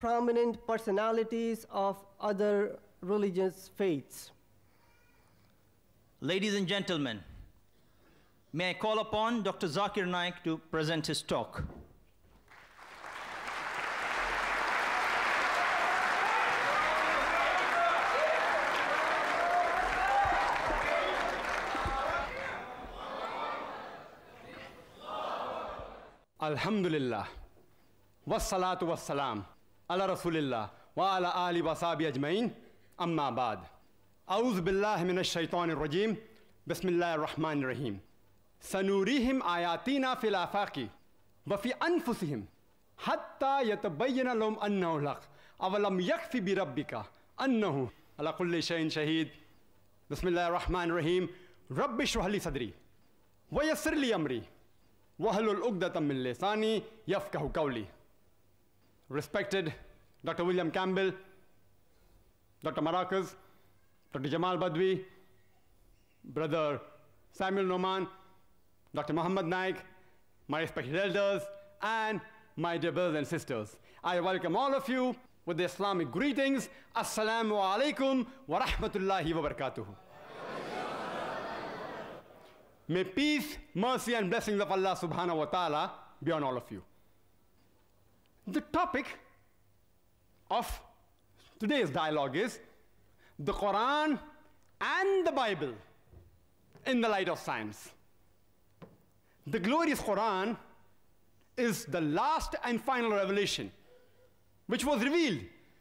prominent personalities of other religious faiths. Ladies and gentlemen, may I call upon Dr. Zakir Naik to present his talk. Alhamdulillah. Wassalatu wassalam. على رسول الله وعلى آل وصحبه أجمعين أما بعد أعوذ بالله من الشيطان الرجيم بسم الله الرحمن الرحيم سنوريهم آياتنا في الآفاق وفي أنفسهم حتى يتبين لهم أنه الحق أولم يكفي بربك أنه على كل شيء شهيد بسم الله الرحمن الرحيم رب اشرح لي صدري ويسر لي أمري واحلل عقدة من لساني يفقه قولي respected Dr. William Campbell, Dr. Marakas, Dr. Jamal Badwi, Brother Samuel Noman, Dr. Muhammad Naik, my respected elders, and my dear brothers and sisters. I welcome all of you with the Islamic greetings. Assalamu alaikum wa rahmatullahi wa Barakatuhu. May peace, mercy, and blessings of Allah subhanahu wa ta'ala be on all of you. The topic of today's dialogue is the Quran and the Bible in the light of science. The glorious Quran is the last and final revelation, which was revealed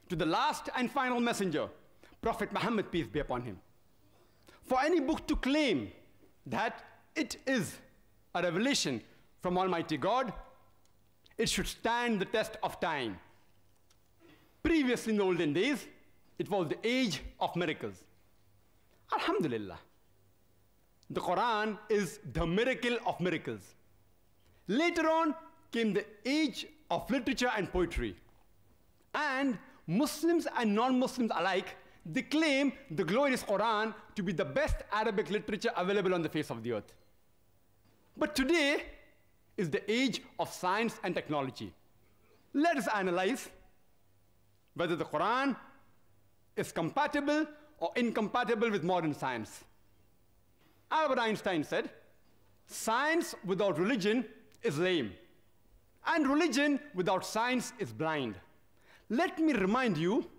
to the last and final messenger, Prophet Muhammad, peace be upon him. For any book to claim that it is a revelation from Almighty God it should stand the test of time. Previously in the olden days, it was the age of miracles. Alhamdulillah. The Quran is the miracle of miracles. Later on came the age of literature and poetry. And Muslims and non-Muslims alike, they claim the glorious Quran to be the best Arabic literature available on the face of the earth. But today, is the age of science and technology. Let us analyze whether the Quran is compatible or incompatible with modern science. Albert Einstein said, science without religion is lame, and religion without science is blind. Let me remind you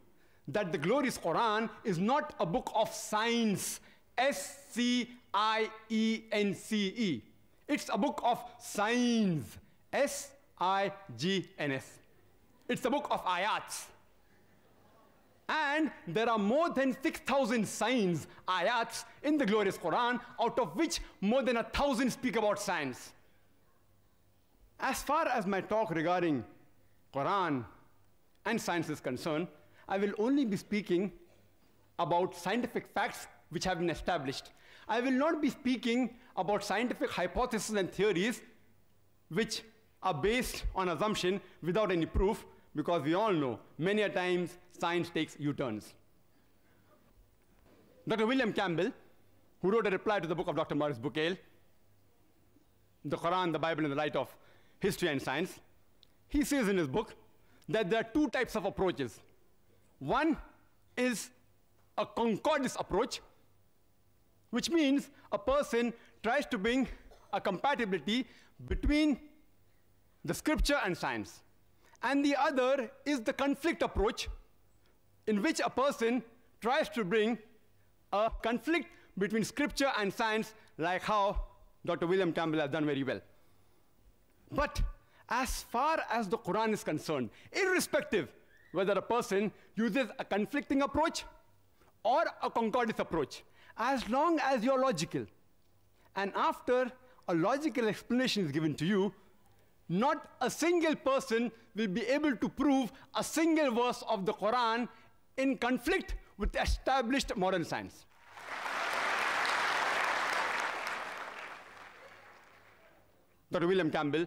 that the glorious Quran is not a book of science, S C I E N C E. It's a book of signs. S-I-G-N-S. It's a book of ayats. And there are more than 6,000 signs, ayats, in the glorious Quran, out of which more than a thousand speak about signs. As far as my talk regarding Quran and science is concerned, I will only be speaking about scientific facts which have been established. I will not be speaking about scientific hypotheses and theories which are based on assumption without any proof because we all know many a times science takes U-turns. Dr. William Campbell, who wrote a reply to the book of Dr. Morris Bucale, The Quran, the Bible in the Light of History and Science, he says in his book that there are two types of approaches. One is a concordance approach, which means a person tries to bring a compatibility between the scripture and science. And the other is the conflict approach, in which a person tries to bring a conflict between scripture and science, like how Dr. William Campbell has done very well. But as far as the Quran is concerned, irrespective whether a person uses a conflicting approach or a concordance approach, as long as you're logical. And after a logical explanation is given to you, not a single person will be able to prove a single verse of the Quran in conflict with established modern science. Dr. William Campbell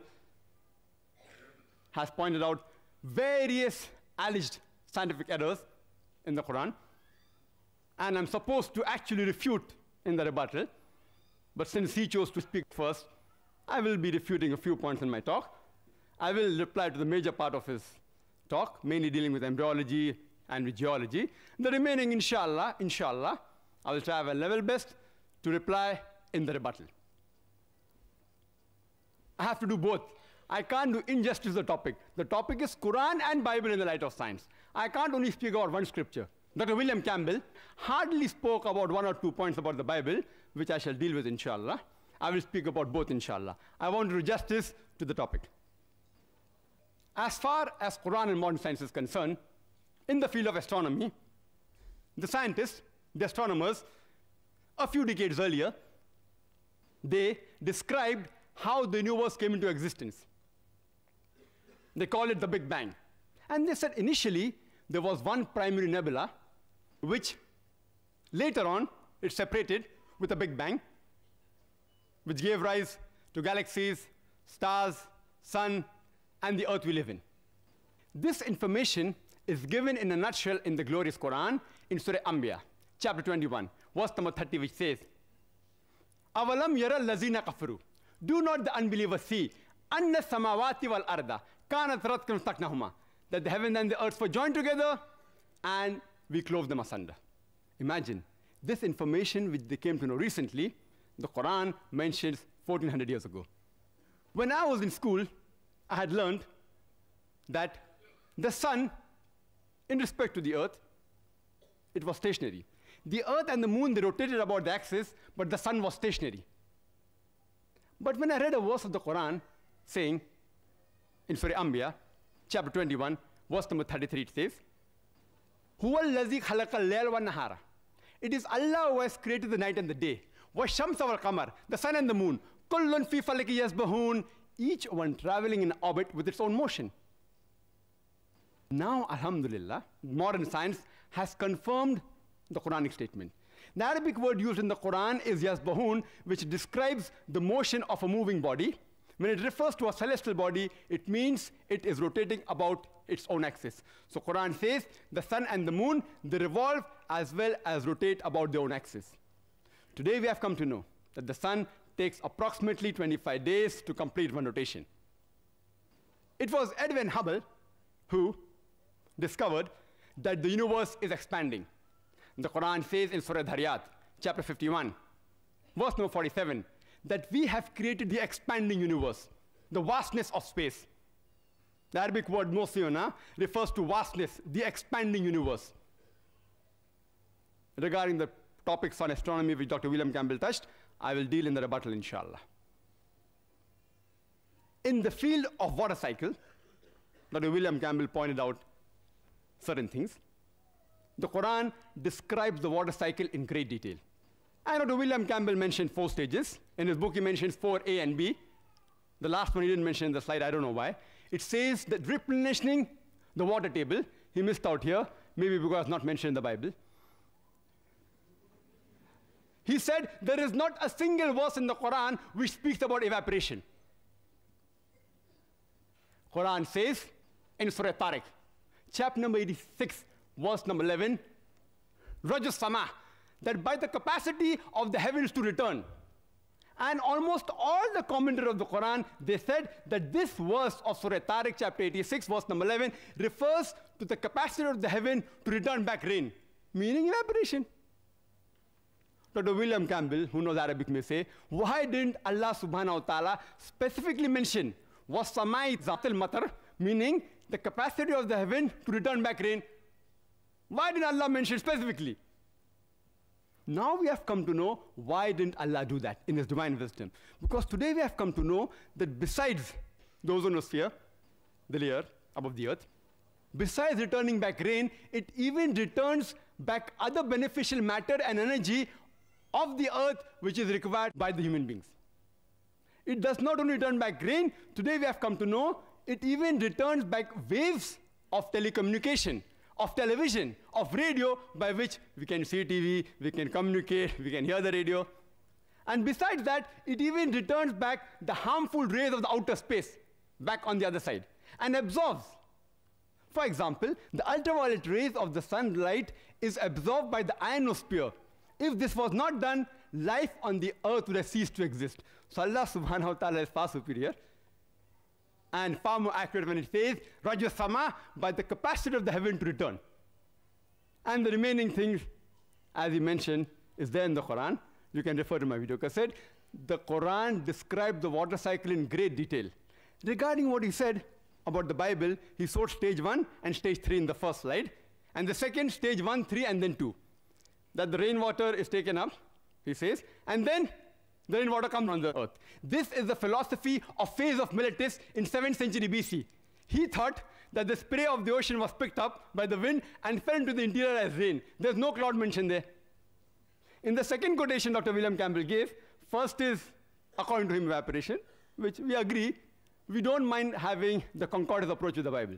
has pointed out various alleged scientific errors in the Quran and I'm supposed to actually refute in the rebuttal, but since he chose to speak first, I will be refuting a few points in my talk. I will reply to the major part of his talk, mainly dealing with embryology and with geology. The remaining, inshallah, inshallah, I will try my level best to reply in the rebuttal. I have to do both. I can't do injustice to the topic. The topic is Quran and Bible in the light of science. I can't only speak about one scripture. Dr. William Campbell hardly spoke about one or two points about the Bible, which I shall deal with, inshallah. I will speak about both, inshallah. I want to do justice to the topic. As far as Quran and modern science is concerned, in the field of astronomy, the scientists, the astronomers, a few decades earlier, they described how the universe came into existence. They called it the Big Bang. And they said initially there was one primary nebula which later on it separated with a big bang, which gave rise to galaxies, stars, sun, and the earth we live in. This information is given in a nutshell in the glorious Quran in Surah Anbiya, chapter 21, verse number 30, which says, Awalam yara lazina kafiru. Do not the unbelievers see, anna samawati wal arda, kanat ratkan saknahuma, that the heaven and the earth were joined together, and we clove them asunder. Imagine, this information which they came to know recently, the Quran mentions 1400 years ago. When I was in school, I had learned that the sun, in respect to the earth, it was stationary. The earth and the moon, they rotated about the axis, but the sun was stationary. But when I read a verse of the Quran saying, in Surah Ambiya, chapter 21, verse number 33, it says, Huwa allazi khalaqa al wa nahara. It is Allah who has created the night and the day. Wa shams wal qamar, the sun and the moon. Kullun fi falaki yasbahun, each one traveling in orbit with its own motion. Now, alhamdulillah, modern science has confirmed the Quranic statement. The Arabic word used in the Quran is yasbahun, which describes the motion of a moving body. When it refers to a celestial body, it means it is rotating about its own axis. So Quran says the sun and the moon, they revolve as well as rotate about their own axis. Today we have come to know that the sun takes approximately 25 days to complete one rotation. It was Edwin Hubble who discovered that the universe is expanding. The Quran says in Surah Dhariyat, chapter 51, verse number 47, that we have created the expanding universe, the vastness of space. The Arabic word mosiona refers to vastness, the expanding universe. Regarding the topics on astronomy which Dr. William Campbell touched, I will deal in the rebuttal, inshallah. In the field of water cycle, Dr. William Campbell pointed out certain things. The Quran describes the water cycle in great detail. I know William Campbell mentioned four stages. In his book, he mentions 4A and B. The last one he didn't mention in the slide, I don't know why. It says that replenishing the water table, he missed out here, maybe because not mentioned in the Bible. He said there is not a single verse in the Quran which speaks about evaporation. Quran says in Surah Tariq, chapter number 86, verse number 11, Rajus Samah that by the capacity of the heavens to return, and almost all the commentators of the Quran, they said that this verse of Surah Tariq, chapter 86, verse number 11, refers to the capacity of the heaven to return back rain, meaning evaporation. Dr. William Campbell, who knows Arabic, may say, why didn't Allah subhanahu wa ta'ala specifically mention wasamai zatil matar, meaning the capacity of the heaven to return back rain? Why did Allah mention specifically? Now we have come to know why didn't Allah do that in His divine wisdom? Because today we have come to know that besides the ozonosphere, the layer above the earth, besides returning back rain, it even returns back other beneficial matter and energy of the earth which is required by the human beings. It does not only return back rain, today we have come to know it even returns back waves of telecommunication of television, of radio, by which we can see TV, we can communicate, we can hear the radio. And besides that, it even returns back the harmful rays of the outer space back on the other side and absorbs. For example, the ultraviolet rays of the sunlight is absorbed by the ionosphere. If this was not done, life on the earth would have ceased to exist. So Allah subhanahu wa ta'ala is far superior and far more accurate when it says Raja Sama by the capacity of the heaven to return. And the remaining things, as you mentioned, is there in the Quran. You can refer to my video cassette. The Quran described the water cycle in great detail. Regarding what he said about the Bible, he showed stage one and stage three in the first slide, and the second stage one, three, and then two. That the rainwater is taken up, he says, and then the rainwater comes on the earth. This is the philosophy of phase of Miletus in 7th century BC. He thought that the spray of the ocean was picked up by the wind and fell into the interior as rain. There's no cloud mentioned there. In the second quotation Dr. William Campbell gave, first is, according to him, evaporation, which we agree, we don't mind having the concordance approach with the Bible.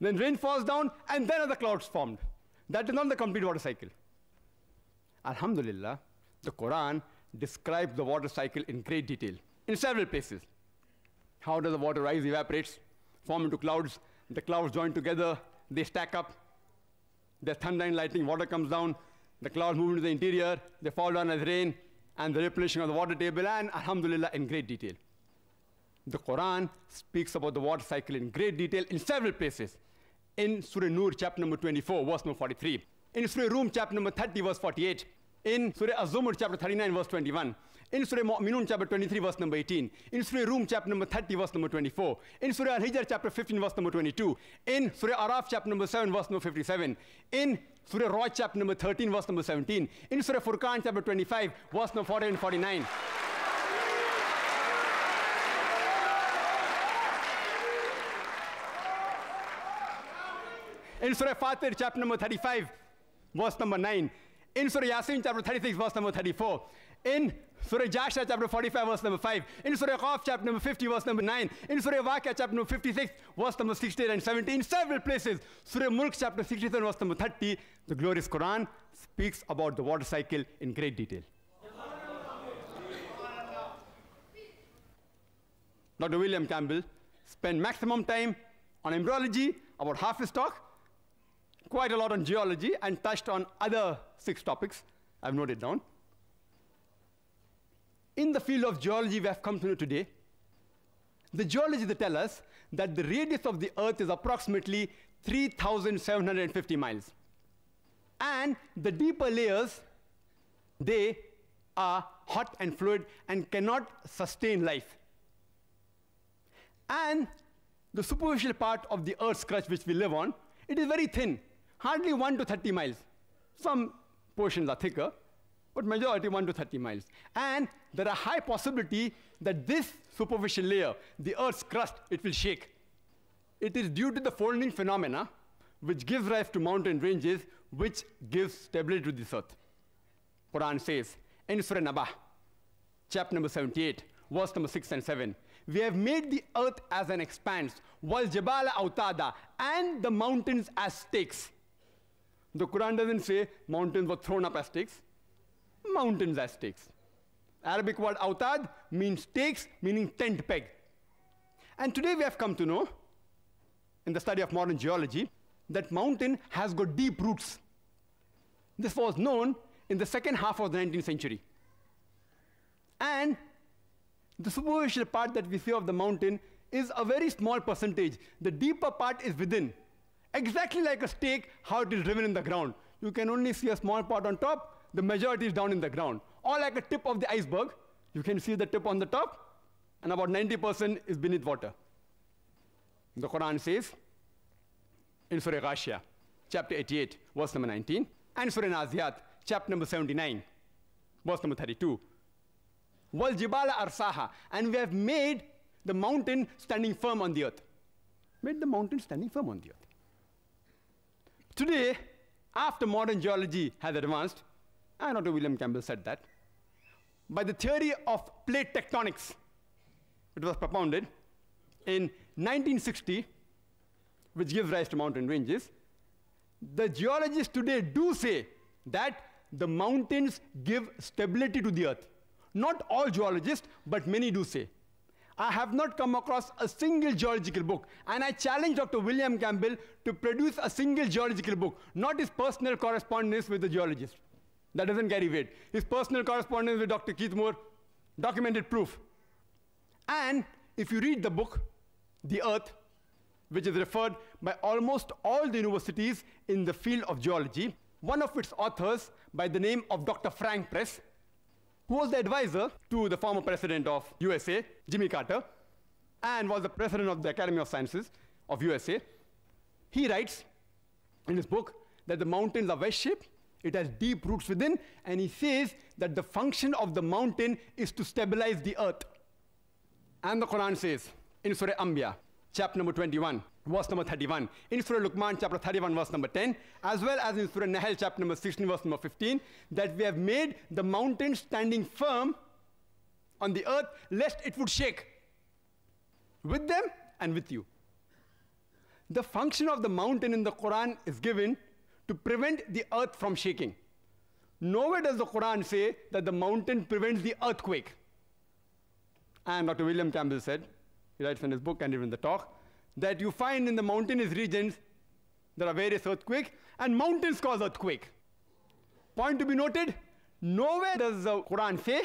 Then rain falls down, and then are the clouds formed. That is not the complete water cycle. Alhamdulillah, the Quran describes the water cycle in great detail in several places. How does the water rise, evaporates, form into clouds, the clouds join together, they stack up, there's thunder and lightning, water comes down, the clouds move into the interior, they fall down as rain, and the replenishing of the water table, and alhamdulillah, in great detail. The Quran speaks about the water cycle in great detail in several places. In Surah Nur, chapter number 24, verse number 43. In Surah Rum, chapter number 30, verse 48 in Surah Az-Zumar chapter 39 verse 21, in Surah Mu'minun chapter 23 verse number 18, in Surah Rum chapter number 30 verse number 24, in Surah Al-Hijr chapter 15 verse number 22, in Surah Araf chapter number 7 verse number 57, in Surah Roy chapter number 13 verse number 17, in Surah Furqan chapter 25 verse number 40 and 49. in Surah Fatir chapter number 35 verse number 9, in Surah Yasin chapter 36 verse number 34, in Surah Jasha chapter 45 verse number 5, in Surah Qaf chapter number 50 verse number 9, in Surah Waqia chapter number 56 verse number 16 and 17, several places, Surah Mulk chapter 67 verse number 30, the glorious Quran speaks about the water cycle in great detail. Dr. William Campbell spent maximum time on embryology, about half his talk, quite a lot on geology and touched on other six topics. I've noted down. In the field of geology we have come to know today, the geologists tell us that the radius of the Earth is approximately 3,750 miles. And the deeper layers, they are hot and fluid and cannot sustain life. And the superficial part of the Earth's crust which we live on, it is very thin hardly 1 to 30 miles. Some portions are thicker, but majority 1 to 30 miles. And there are high possibility that this superficial layer, the Earth's crust, it will shake. It is due to the folding phenomena which gives rise to mountain ranges, which gives stability to this Earth. Quran says, in Surah Nabah, chapter number 78, verse number 6 and 7, we have made the earth as an expanse, wal jabala autada, and the mountains as stakes. The Quran doesn't say mountains were thrown up as stakes, mountains as stakes. Arabic word autad means stakes, meaning tent peg. And today we have come to know, in the study of modern geology, that mountain has got deep roots. This was known in the second half of the 19th century. And the superficial part that we see of the mountain is a very small percentage. The deeper part is within exactly like a stake, how it is driven in the ground. You can only see a small part on top, the majority is down in the ground. Or like a tip of the iceberg, you can see the tip on the top, and about 90% is beneath water. The Quran says in Surah Ghashiyah, chapter 88, verse number 19, and Surah Naziyat, chapter number 79, verse number 32. Wal jibala arsaha, and we have made the mountain standing firm on the earth. Made the mountain standing firm on the earth. Today, after modern geology has advanced, and Otto William Campbell said that, by the theory of plate tectonics, it was propounded in 1960, which gives rise to mountain ranges, the geologists today do say that the mountains give stability to the earth. Not all geologists, but many do say. I have not come across a single geological book. And I challenge Dr. William Campbell to produce a single geological book, not his personal correspondence with the geologist. That doesn't carry weight. His personal correspondence with Dr. Keith Moore, documented proof. And if you read the book, The Earth, which is referred by almost all the universities in the field of geology, one of its authors, by the name of Dr. Frank Press, who was the advisor to the former president of USA, Jimmy Carter, and was the president of the Academy of Sciences of USA. He writes in his book that the mountains are wedge-shaped, it has deep roots within, and he says that the function of the mountain is to stabilize the earth. And the Quran says in Surah Anbiya, chapter number 21, verse number 31, in Surah Luqman, chapter 31, verse number 10, as well as in Surah Nahal, chapter number 16, verse number 15, that we have made the mountain standing firm on the earth, lest it would shake with them and with you. The function of the mountain in the Quran is given to prevent the earth from shaking. Nowhere does the Quran say that the mountain prevents the earthquake. And Dr. William Campbell said, he writes in his book and even the talk, that you find in the mountainous regions, there are various earthquakes, and mountains cause earthquake. Point to be noted, nowhere does the Quran say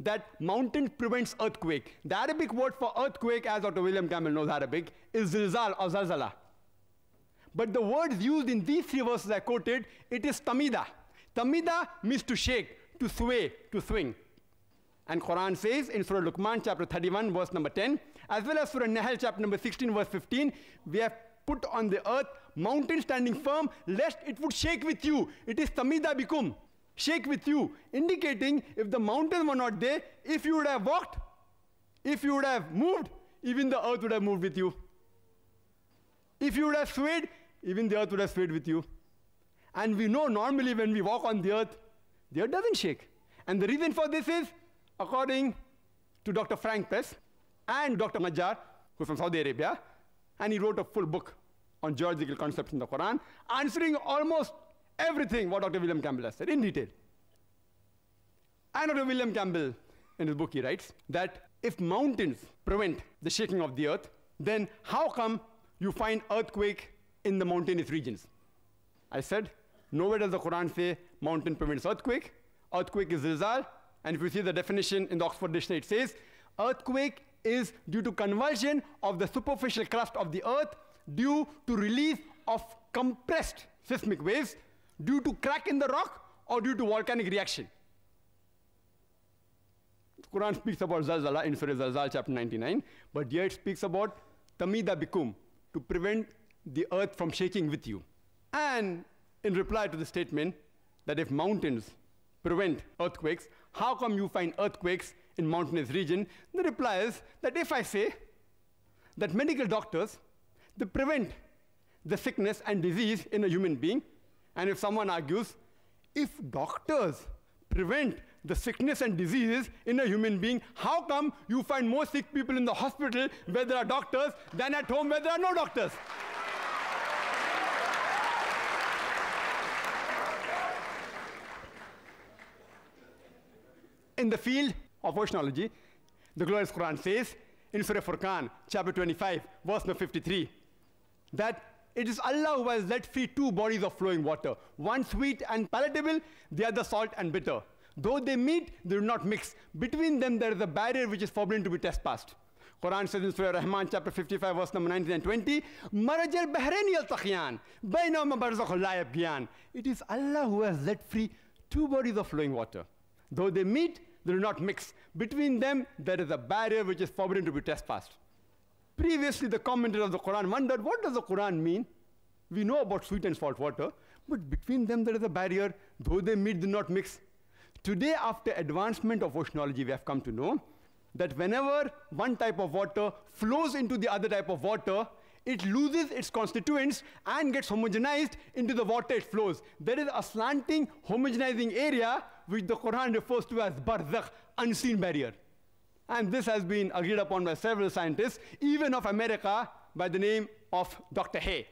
that mountain prevents earthquake. The Arabic word for earthquake, as Dr. William Campbell knows Arabic, is zilzal or zalzala. But the words used in these three verses I quoted, it is tamida. Tamida means to shake, to sway, to swing. And Quran says in Surah Luqman chapter 31 verse number 10, as well as Surah Nahal chapter number 16 verse 15, we have put on the earth mountain standing firm lest it would shake with you. It is Samida bikum, shake with you, indicating if the mountain were not there, if you would have walked, if you would have moved, even the earth would have moved with you. If you would have swayed, even the earth would have swayed with you. And we know normally when we walk on the earth, the earth doesn't shake. And the reason for this is, according to Dr. Frank Press and Dr. Majar, who's from Saudi Arabia, and he wrote a full book on geological concepts in the Quran, answering almost everything what Dr. William Campbell has said in detail. And Dr. William Campbell, in his book, he writes that if mountains prevent the shaking of the earth, then how come you find earthquake in the mountainous regions? I said, nowhere does the Quran say mountain prevents earthquake. Earthquake is the And if you see the definition in the Oxford Dictionary, it says earthquake is due to convulsion of the superficial crust of the earth due to release of compressed seismic waves due to crack in the rock or due to volcanic reaction. The Quran speaks about Zalzala in Surah Zalzal chapter 99, but here it speaks about Tamida Bikum, to prevent the earth from shaking with you. And in reply to the statement that if mountains prevent earthquakes, how come you find earthquakes in mountainous region, the reply is that if I say that medical doctors, they prevent the sickness and disease in a human being, and if someone argues, if doctors prevent the sickness and diseases in a human being, how come you find more sick people in the hospital where there are doctors than at home where there are no doctors? in the field of oceanology, the glorious Quran says in Surah Furqan, chapter 25, verse number 53, that it is Allah who has let free two bodies of flowing water, one sweet and palatable, the other salt and bitter. Though they meet, they do not mix. Between them, there is a barrier which is forbidden to be trespassed. Quran says in Surah Rahman, chapter 55, verse number 19 and 20, Maraj al Bahrain al Takhyan, Bainama Barzakh It is Allah who has let free two bodies of flowing water. Though they meet, they do not mix. Between them, there is a barrier which is forbidden to be trespassed. Previously, the commentators of the Quran wondered, what does the Quran mean? We know about sweet and salt water, but between them there is a barrier, though they meet, do not mix. Today, after advancement of oceanology, we have come to know that whenever one type of water flows into the other type of water, it loses its constituents and gets homogenized into the water it flows. There is a slanting, homogenizing area which the Quran refers to as barzakh, unseen barrier. And this has been agreed upon by several scientists, even of America, by the name of Dr. Hay.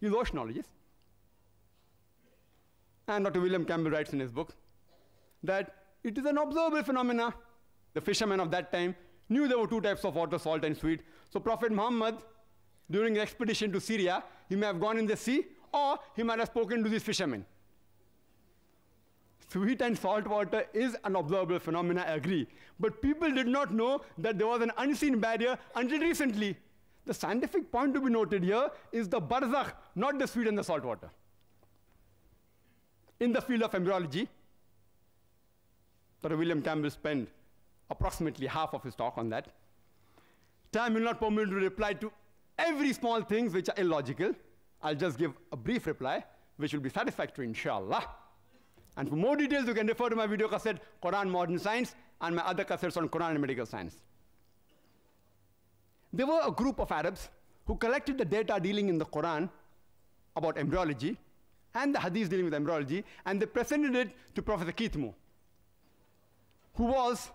He's oceanologist. And Dr. William Campbell writes in his book that it is an observable phenomena. The fishermen of that time knew there were two types of water, salt and sweet. So Prophet Muhammad during the expedition to Syria. He may have gone in the sea, or he might have spoken to these fishermen. Sweet and salt water is an observable phenomenon, I agree. But people did not know that there was an unseen barrier until recently. The scientific point to be noted here is the barzakh, not the sweet and the salt water. In the field of embryology, Dr. William Campbell spent approximately half of his talk on that. Time will not permit me to reply to every small things which are illogical. I'll just give a brief reply, which will be satisfactory, inshallah. And for more details, you can refer to my video cassette, Quran Modern Science, and my other cassettes on Quran and medical science. There were a group of Arabs who collected the data dealing in the Quran about embryology and the hadith dealing with embryology, and they presented it to Professor Keith who was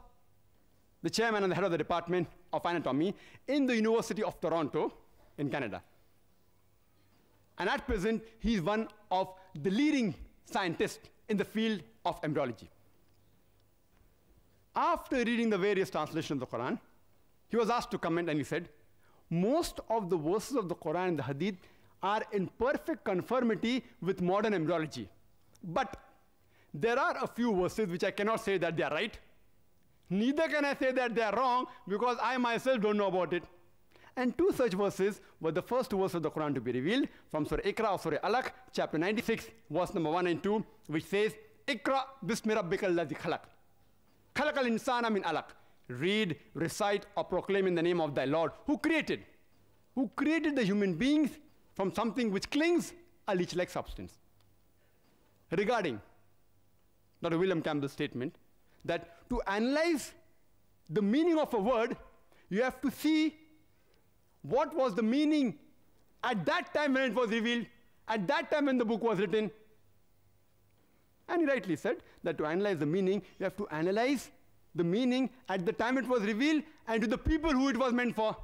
the chairman and the head of the Department of Anatomy in the University of Toronto, in Canada. And at present, he is one of the leading scientists in the field of embryology. After reading the various translations of the Quran, he was asked to comment and he said, most of the verses of the Quran and the Hadith are in perfect conformity with modern embryology. But there are a few verses which I cannot say that they are right. Neither can I say that they are wrong because I myself don't know about it. And two such verses were the first verses of the Quran to be revealed from Surah Ikra or Surah Alaq, chapter 96, verse number 1 and 2, which says, Ikra bismi rabbikal ladhi khalaq. Khalaq al insana min alaq. Read, recite, or proclaim in the name of thy Lord, who created, who created the human beings from something which clings, a leech-like substance. Regarding Dr. William Campbell's statement that to analyze the meaning of a word, you have to see what was the meaning at that time when it was revealed, at that time when the book was written. And he rightly said that to analyze the meaning, you have to analyze the meaning at the time it was revealed and to the people who it was meant for.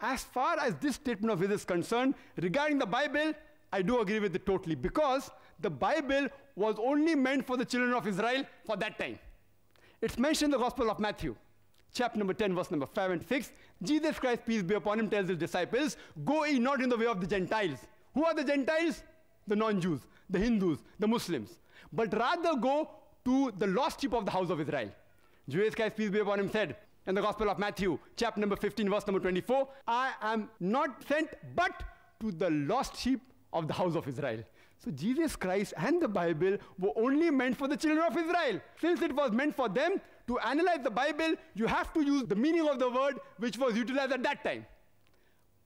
As far as this statement of his is concerned, regarding the Bible, I do agree with it totally because the Bible was only meant for the children of Israel for that time. It's mentioned in the Gospel of Matthew chapter number 10, verse number 5 and 6, Jesus Christ, peace be upon him, tells his disciples, Go ye not in the way of the Gentiles. Who are the Gentiles? The non Jews, the Hindus, the Muslims. But rather go to the lost sheep of the house of Israel. Jesus Christ, peace be upon him, said in the Gospel of Matthew, chapter number 15, verse number 24, I am not sent but to the lost sheep of the house of Israel. So Jesus Christ and the Bible were only meant for the children of Israel. Since it was meant for them, to analyze the Bible, you have to use the meaning of the word which was utilized at that time.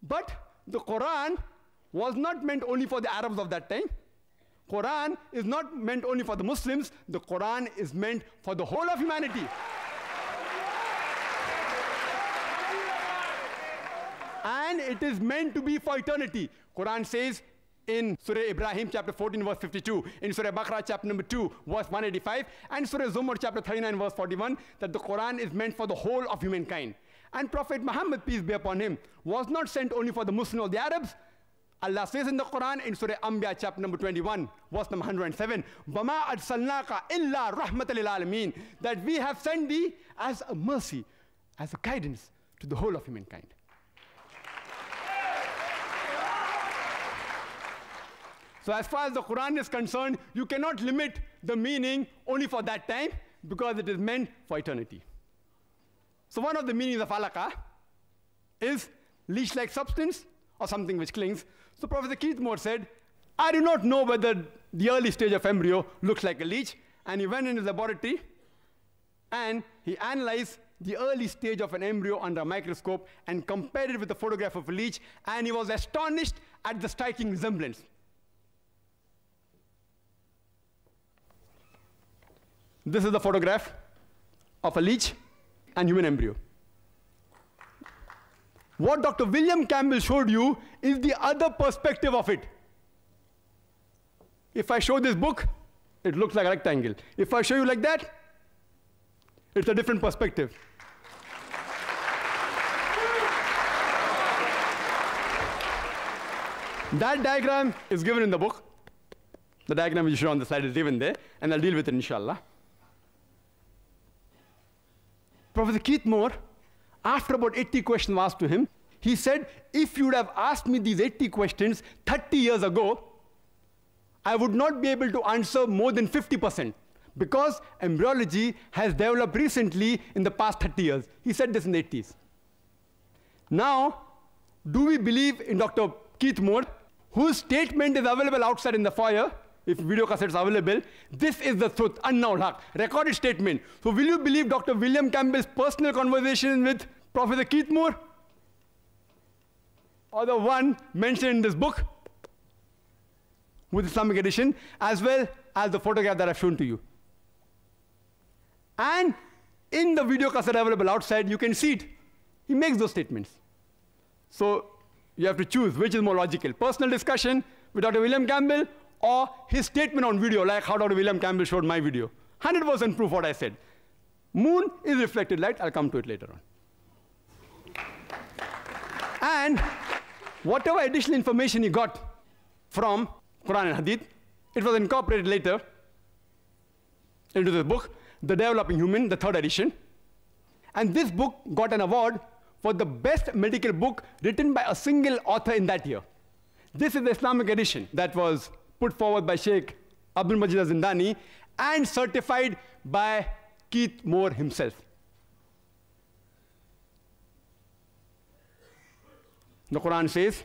But the Quran was not meant only for the Arabs of that time. Quran is not meant only for the Muslims. The Quran is meant for the whole of humanity. and it is meant to be for eternity. Quran says, in Surah Ibrahim chapter 14 verse 52, in Surah Baqarah chapter number 2 verse 185, and Surah Zumar chapter 39 verse 41 that the Quran is meant for the whole of humankind. And Prophet Muhammad, peace be upon him, was not sent only for the Muslims or the Arabs. Allah says in the Quran in Surah Anbiya chapter number 21, verse number 107, وَمَا أَرْسَلْنَاكَ illa رَحْمَةً لِلْعَالَمِينَ That we have sent thee as a mercy, as a guidance to the whole of humankind. So as far as the Quran is concerned, you cannot limit the meaning only for that time because it is meant for eternity. So one of the meanings of alaka is leash-like substance or something which clings. So Professor Keith Moore said, I do not know whether the early stage of embryo looks like a leech. And he went in his laboratory and he analyzed the early stage of an embryo under a microscope and compared it with a photograph of a leech. And he was astonished at the striking resemblance. This is the photograph of a leech and human embryo. What Dr. William Campbell showed you is the other perspective of it. If I show this book, it looks like a rectangle. If I show you like that, it's a different perspective. That diagram is given in the book. The diagram you show on the slide is given there, and I'll deal with it inshallah. Professor Keith Moore, after about 80 questions asked to him, he said, If you would have asked me these 80 questions 30 years ago, I would not be able to answer more than 50% because embryology has developed recently in the past 30 years. He said this in the 80s. Now, do we believe in Dr. Keith Moore, whose statement is available outside in the foyer? if video is available. This is the truth, unknown haq, recorded statement. So will you believe Dr. William Campbell's personal conversation with Professor Keith Moore? Or the one mentioned in this book with Islamic edition, as well as the photograph that I've shown to you. And in the video cassette available outside, you can see it. He makes those statements. So you have to choose which is more logical, personal discussion with Dr. William Campbell or his statement on video, like how Dr. William Campbell showed my video. 100% proof what I said. Moon is reflected light. I'll come to it later on. and whatever additional information he got from Quran and Hadith, it was incorporated later into the book, The Developing Human, the third edition. And this book got an award for the best medical book written by a single author in that year. This is the Islamic edition that was put forward by Sheikh Abdul Majid Zindani and certified by Keith Moore himself. The Quran says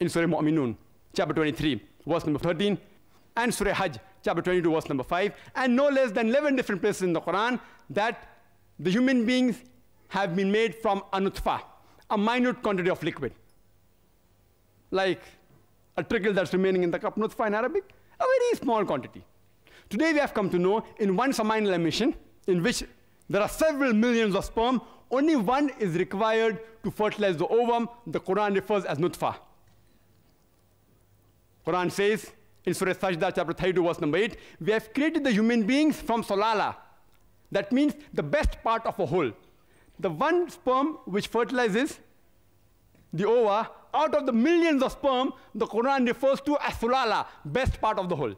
in Surah Mu'minun, chapter 23, verse number 13, and Surah Hajj, chapter 22, verse number 5, and no less than 11 different places in the Quran that the human beings have been made from anutfa, a minute quantity of liquid. Like a trickle that's remaining in the cup. Nutfa in Arabic, a very small quantity. Today we have come to know in one seminal emission, in which there are several millions of sperm, only one is required to fertilize the ovum. The Quran refers as nutfa. Quran says in Surah Sajda, chapter 32, verse number 8, we have created the human beings from solala. That means the best part of a whole. The one sperm which fertilizes the ova, out of the millions of sperm, the Quran refers to as sulala, best part of the whole.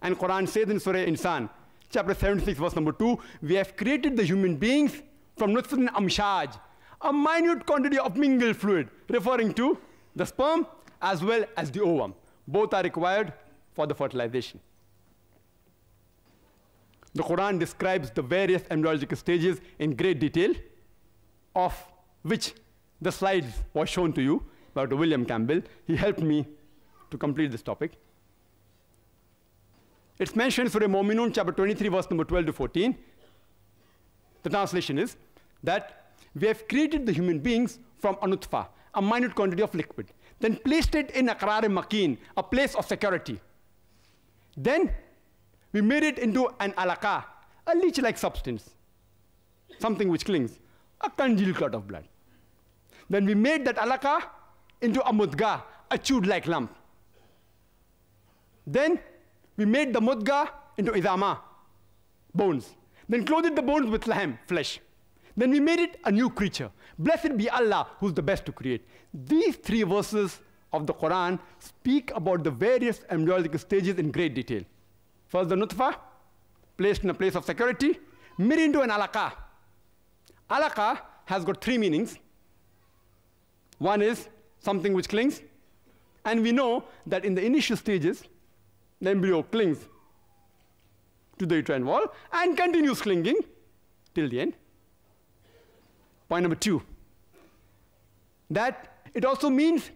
And Quran says in Surah Insan, chapter 76, verse number 2, we have created the human beings from nutfatin amshaj, a minute quantity of mingled fluid, referring to the sperm as well as the ovum. Both are required for the fertilization. The Quran describes the various embryological stages in great detail, of which the slide was shown to you by Dr. William Campbell. He helped me to complete this topic. It's mentioned for a Mominun, chapter 23, verse number 12 to 14. The translation is that we have created the human beings from anutfa, a minute quantity of liquid, then placed it in akrar makin, a place of security. Then we made it into an alaka, a leech-like substance, something which clings, a congealed clot of blood. When we made that alaka into a mudga, a chewed-like lump. Then we made the mudga into idama, bones. Then clothed the bones with lamb, flesh. Then we made it a new creature. Blessed be Allah, who's the best to create. These three verses of the Quran speak about the various embryonic stages in great detail. First, the nutfa, placed in a place of security, made into an alaka. Alaka has got three meanings. One is something which clings, and we know that in the initial stages, the embryo clings to the uterine wall and continues clinging till the end. Point number two, that it also means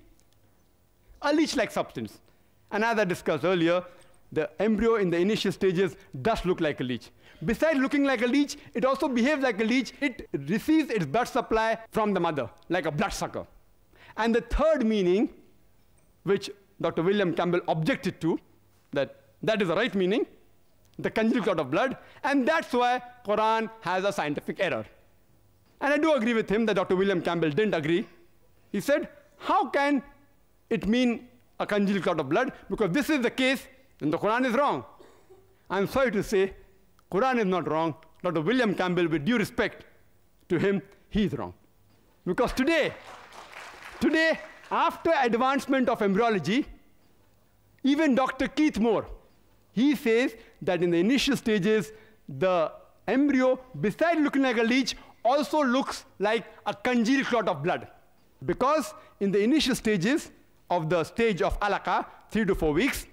a leech-like substance. And as I discussed earlier, the embryo in the initial stages does look like a leech. Besides looking like a leech, it also behaves like a leech. It receives its blood supply from the mother, like a bloodsucker. And the third meaning, which Dr. William Campbell objected to, that that is the right meaning, the conjugal clot of blood, and that's why Quran has a scientific error. And I do agree with him that Dr. William Campbell didn't agree. He said, how can it mean a conjugal clot of blood? Because this is the case, then the Quran is wrong. I'm sorry to say, Quran is not wrong. Dr. William Campbell, with due respect to him, he is wrong. Because today, Today, after advancement of embryology, even Dr. Keith Moore, he says that in the initial stages, the embryo, besides looking like a leech, also looks like a congealed clot of blood. Because in the initial stages of the stage of alaka, three to four weeks,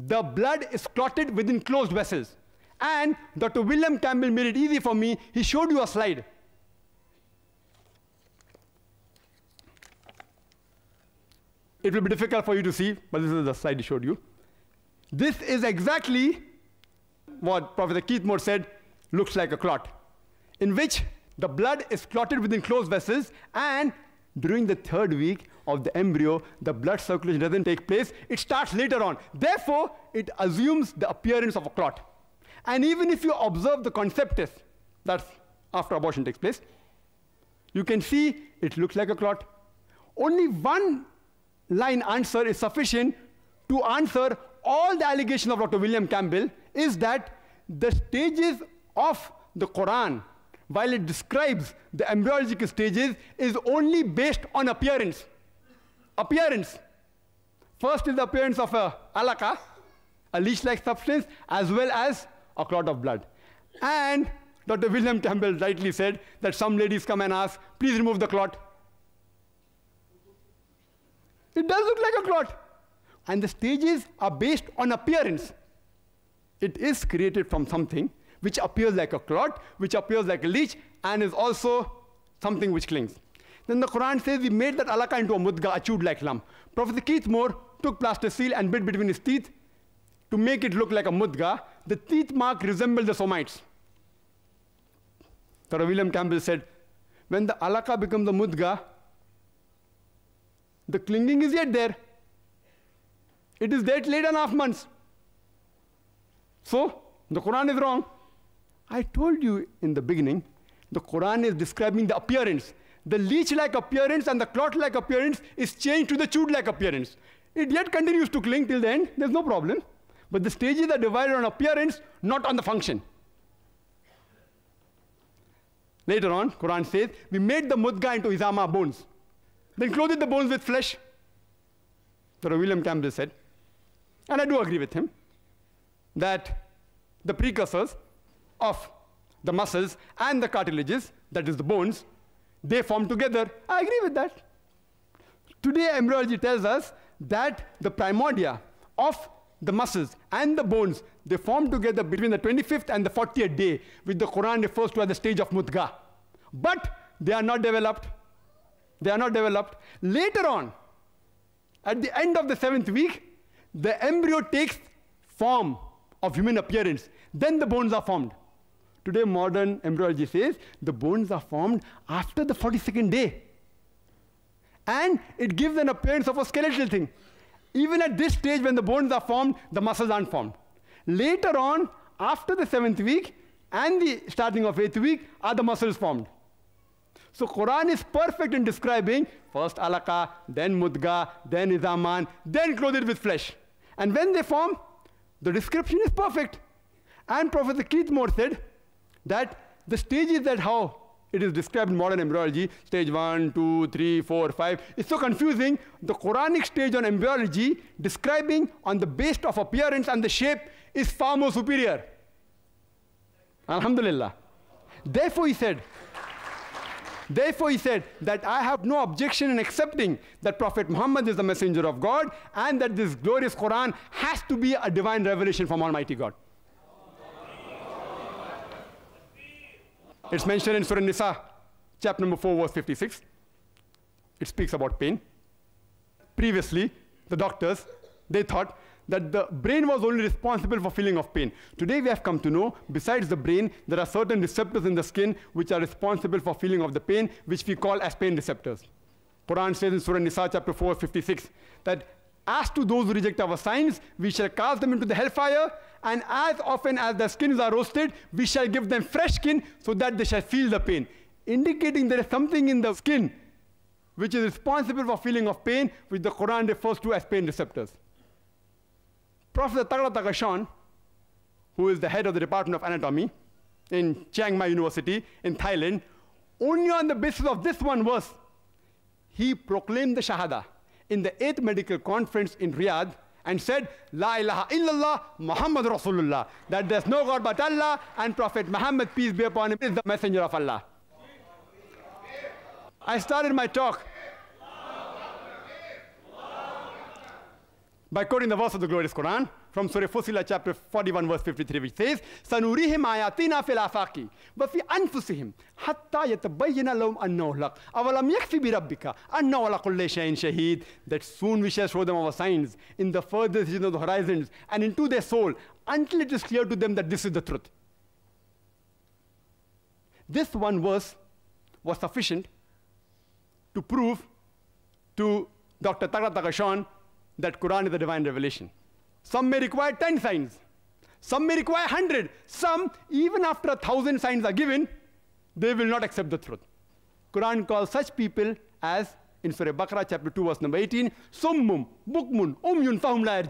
the blood is clotted within closed vessels. And Dr. William Campbell made it easy for me. He showed you a slide It will be difficult for you to see, but this is the slide I showed you. This is exactly what Professor Keith Moore said looks like a clot, in which the blood is clotted within closed vessels, and during the third week of the embryo, the blood circulation doesn't take place. It starts later on. Therefore, it assumes the appearance of a clot. And even if you observe the conceptus, that's after abortion takes place, you can see it looks like a clot. Only one line answer is sufficient to answer all the allegations of Dr. William Campbell is that the stages of the Quran, while it describes the embryologic stages, is only based on appearance. Appearance. First is the appearance of a alaka, a leech-like substance, as well as a clot of blood. And Dr. William Campbell rightly said that some ladies come and ask, please remove the clot. It does look like a clot. And the stages are based on appearance. It is created from something which appears like a clot, which appears like a leech, and is also something which clings. Then the Quran says we made that alaka into a mudga, a chewed-like lump. Professor Keith Moore took plaster seal and bit between his teeth to make it look like a mudga. The teeth mark resembled the somites. Sir William Campbell said, when the alaka becomes a mudga, the clinging is yet there. It is that late and half months. So, the Quran is wrong. I told you in the beginning, the Quran is describing the appearance. The leech-like appearance and the clot-like appearance is changed to the chewed-like appearance. It yet continues to cling till the end. There's no problem. But the stages are divided on appearance, not on the function. Later on, Quran says, we made the mudga into izama bones. Then clothed the bones with flesh, Sir William Campbell said. And I do agree with him that the precursors of the muscles and the cartilages, that is the bones, they form together. I agree with that. Today, embryology tells us that the primordia of the muscles and the bones, they form together between the 25th and the 40th day, which the Quran refers to as the stage of mudga. But they are not developed. They are not developed. Later on, at the end of the seventh week, the embryo takes form of human appearance. Then the bones are formed. Today, modern embryology says the bones are formed after the 42nd day. And it gives an appearance of a skeletal thing. Even at this stage, when the bones are formed, the muscles aren't formed. Later on, after the seventh week and the starting of eighth week, are the muscles formed. So Quran is perfect in describing first alaka, then mudga, then izaman, then clothed with flesh. And when they form, the description is perfect. And Professor Keith Moore said that the stages that how it is described in modern embryology, stage 1, 2, 3, 4, 5, so confusing. The Quranic stage on embryology, describing on the base of appearance and the shape, is far more superior. Alhamdulillah. Therefore, he said, Therefore, he said that I have no objection in accepting that Prophet Muhammad is the messenger of God and that this glorious Quran has to be a divine revelation from Almighty God. It's mentioned in Surah Nisa, chapter number 4, verse 56. It speaks about pain. Previously, the doctors, they thought that the brain was only responsible for feeling of pain. Today we have come to know, besides the brain, there are certain receptors in the skin which are responsible for feeling of the pain, which we call as pain receptors. Quran says in Surah Nisa chapter 4, 56, that as to those who reject our signs, we shall cast them into the hellfire, and as often as their skins are roasted, we shall give them fresh skin so that they shall feel the pain. Indicating there is something in the skin which is responsible for feeling of pain, which the Quran refers to as pain receptors. Professor Takarata Gashan, who is the head of the Department of Anatomy in Chiang Mai University in Thailand, only on the basis of this one verse, he proclaimed the Shahada in the 8th Medical Conference in Riyadh and said, La ilaha illallah Muhammad Rasulullah, that there's no God but Allah and Prophet Muhammad, peace be upon him, is the messenger of Allah. I started my talk by quoting the verse of the glorious Quran from Surah Fusilat chapter 41 verse 53 which says سَنُرِيهِمْ آيَاتِنَا فِي الْآفَاقِ وَفِي أَنفُسِهِمْ حَتَّى يَتَبَيَّنَ لَهُمْ أَنَّهُ الْحَقُّ أَوَلَمْ يَكْفِ bi أَنَّهُ عَلَى كُلِّ شَيْءٍ shahid. That soon we shall show them our signs in the furthest region of the horizons and into their soul until it is clear to them that this is the truth. This one verse was sufficient to prove to Dr. Tagrat that Quran is the divine revelation. Some may require 10 signs. Some may require 100. Some, even after a thousand signs are given, they will not accept the truth. Quran calls such people as, in Surah Baqarah, chapter 2, verse number 18, Summum, Bukmun, Umyun, Fahum La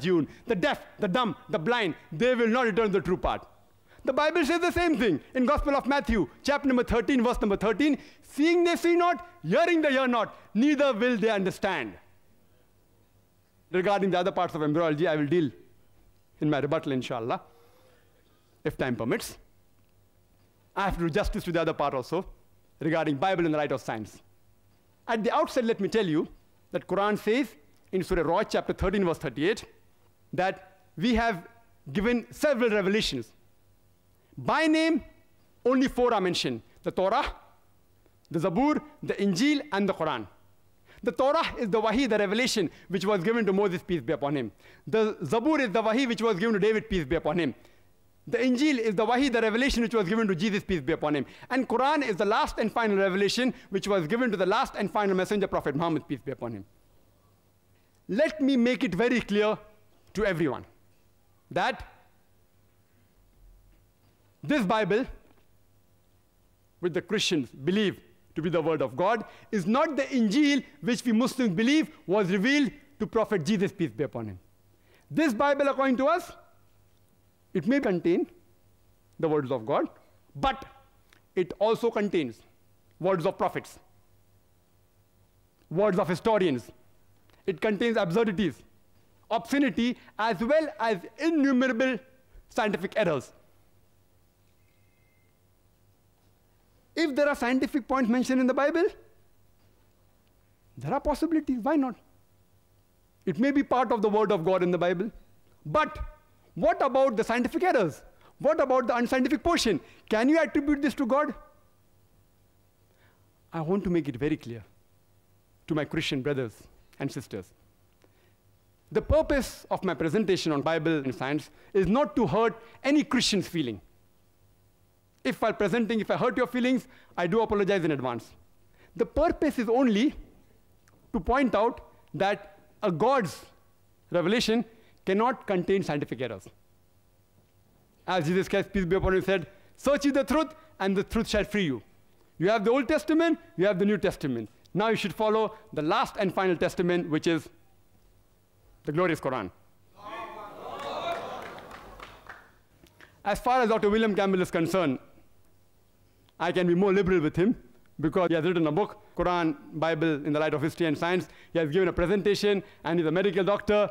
The deaf, the dumb, the blind, they will not return the true part. The Bible says the same thing in Gospel of Matthew, chapter number 13, verse number 13. Seeing they see not, hearing they hear not, neither will they understand. Regarding the other parts of embryology, I will deal in my rebuttal, inshallah, if time permits. I have to do justice to the other part also regarding Bible and the right of science. At the outset, let me tell you that Quran says in Surah Rod, chapter 13, verse 38, that we have given several revelations. By name, only four are mentioned the Torah, the Zabur, the Injil, and the Quran. The Torah is the wahi, the revelation, which was given to Moses, peace be upon him. The Zabur is the wahi, which was given to David, peace be upon him. The Injil is the wahi, the revelation which was given to Jesus, peace be upon him. And Quran is the last and final revelation which was given to the last and final messenger, Prophet Muhammad, peace be upon him. Let me make it very clear to everyone that this Bible, which the Christians believe to be the word of God is not the Injil which we Muslims believe was revealed to Prophet Jesus, peace be upon him. This Bible, according to us, it may contain the words of God, but it also contains words of prophets, words of historians. It contains absurdities, obscenity, as well as innumerable scientific errors. If there are scientific points mentioned in the Bible, there are possibilities. Why not? It may be part of the Word of God in the Bible. But what about the scientific errors? What about the unscientific portion? Can you attribute this to God? I want to make it very clear to my Christian brothers and sisters. The purpose of my presentation on Bible and science is not to hurt any Christian's feeling. If while presenting, if I hurt your feelings, I do apologize in advance. The purpose is only to point out that a God's revelation cannot contain scientific errors. As Jesus Christ, peace be upon him, said, Search ye the truth, and the truth shall free you. You have the Old Testament, you have the New Testament. Now you should follow the last and final testament, which is the glorious Quran. As far as Dr. William Campbell is concerned, I can be more liberal with him because he has written a book, Quran, Bible in the light of history and science. He has given a presentation and he's a medical doctor